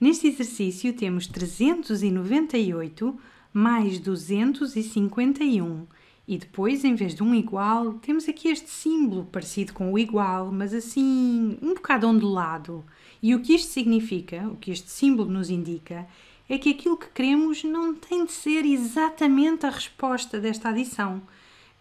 Neste exercício temos 398 mais 251 e depois, em vez de um igual, temos aqui este símbolo parecido com o igual, mas assim um bocado ondulado. E o que isto significa, o que este símbolo nos indica, é que aquilo que queremos não tem de ser exatamente a resposta desta adição.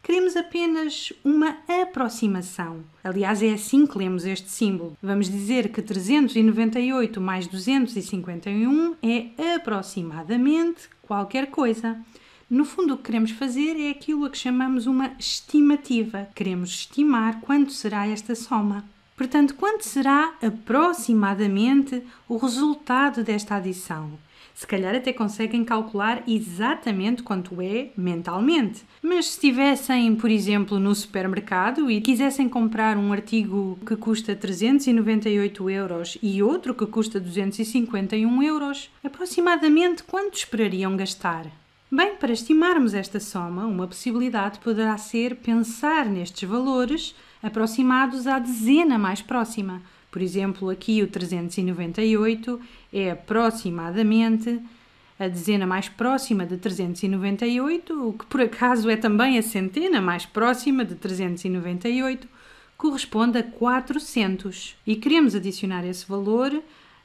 Queremos apenas uma aproximação. Aliás, é assim que lemos este símbolo. Vamos dizer que 398 mais 251 é aproximadamente qualquer coisa. No fundo, o que queremos fazer é aquilo a que chamamos uma estimativa. Queremos estimar quanto será esta soma. Portanto, quanto será aproximadamente o resultado desta adição? Se calhar até conseguem calcular exatamente quanto é mentalmente. Mas se estivessem, por exemplo, no supermercado e quisessem comprar um artigo que custa 398 euros e outro que custa 251 euros, aproximadamente quanto esperariam gastar? Bem, para estimarmos esta soma, uma possibilidade poderá ser pensar nestes valores aproximados à dezena mais próxima. Por exemplo, aqui o 398 é aproximadamente a dezena mais próxima de 398, o que por acaso é também a centena mais próxima de 398, corresponde a 400. E queremos adicionar esse valor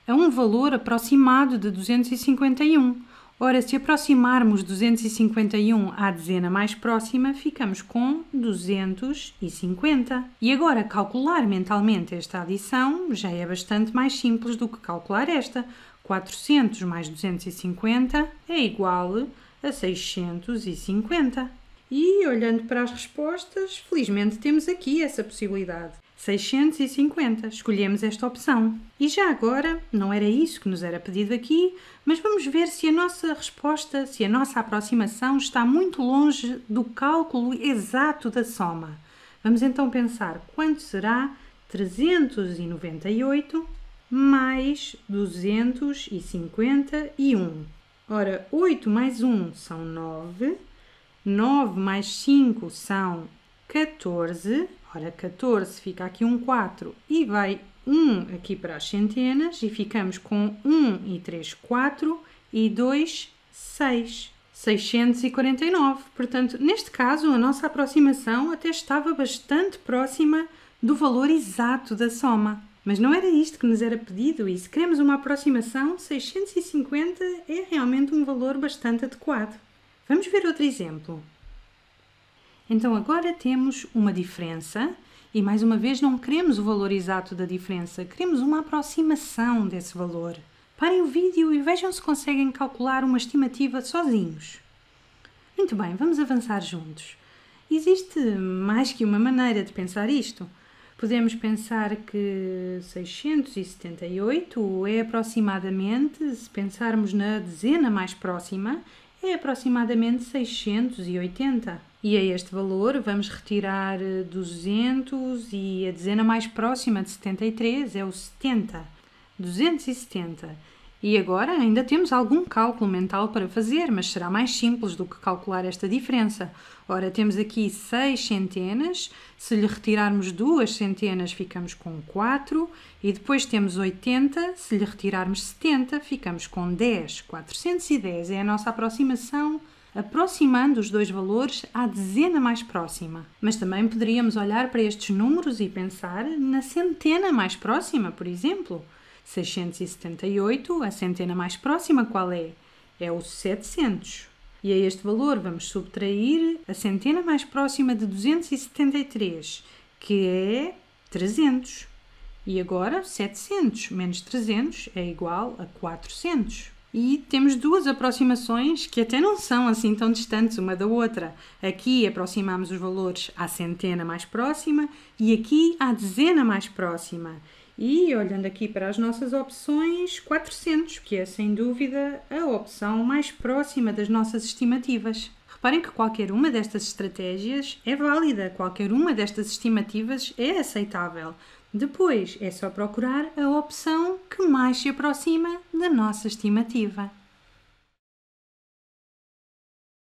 a um valor aproximado de 251. Ora, se aproximarmos 251 à dezena mais próxima, ficamos com 250. E agora, calcular mentalmente esta adição já é bastante mais simples do que calcular esta. 400 mais 250 é igual a 650. E olhando para as respostas, felizmente temos aqui essa possibilidade. 650. Escolhemos esta opção. E já agora, não era isso que nos era pedido aqui, mas vamos ver se a nossa resposta, se a nossa aproximação está muito longe do cálculo exato da soma. Vamos então pensar quanto será 398 mais 251. Ora, 8 mais 1 são 9, 9 mais 5 são 14 Ora, 14 fica aqui um 4 e vai 1 aqui para as centenas e ficamos com 1 e 3, 4 e 2, 6. 649. Portanto, neste caso, a nossa aproximação até estava bastante próxima do valor exato da soma. Mas não era isto que nos era pedido, e se queremos uma aproximação, 650 é realmente um valor bastante adequado. Vamos ver outro exemplo. Então agora temos uma diferença e mais uma vez não queremos o valor exato da diferença, queremos uma aproximação desse valor. Parem o vídeo e vejam se conseguem calcular uma estimativa sozinhos. Muito bem, vamos avançar juntos. Existe mais que uma maneira de pensar isto. Podemos pensar que 678 é aproximadamente, se pensarmos na dezena mais próxima, é aproximadamente 680. E a este valor vamos retirar 200 eh, e a dezena mais próxima de 73 é o 70. 270. E agora ainda temos algum cálculo mental para fazer, mas será mais simples do que calcular esta diferença. Ora, temos aqui 6 centenas, se lhe retirarmos duas centenas ficamos com 4, e depois temos 80, se lhe retirarmos 70 ficamos com 10. 410 é a nossa aproximação aproximando os dois valores à dezena mais próxima. Mas também poderíamos olhar para estes números e pensar na centena mais próxima, por exemplo. 678, a centena mais próxima qual é? É o 700. E a este valor vamos subtrair a centena mais próxima de 273, que é 300. E agora 700 menos 300 é igual a 400. E temos duas aproximações que até não são assim tão distantes uma da outra. Aqui aproximamos os valores à centena mais próxima e aqui à dezena mais próxima. E olhando aqui para as nossas opções, 400, que é sem dúvida a opção mais próxima das nossas estimativas. Reparem que qualquer uma destas estratégias é válida, qualquer uma destas estimativas é aceitável. Depois é só procurar a opção que mais se aproxima da nossa estimativa.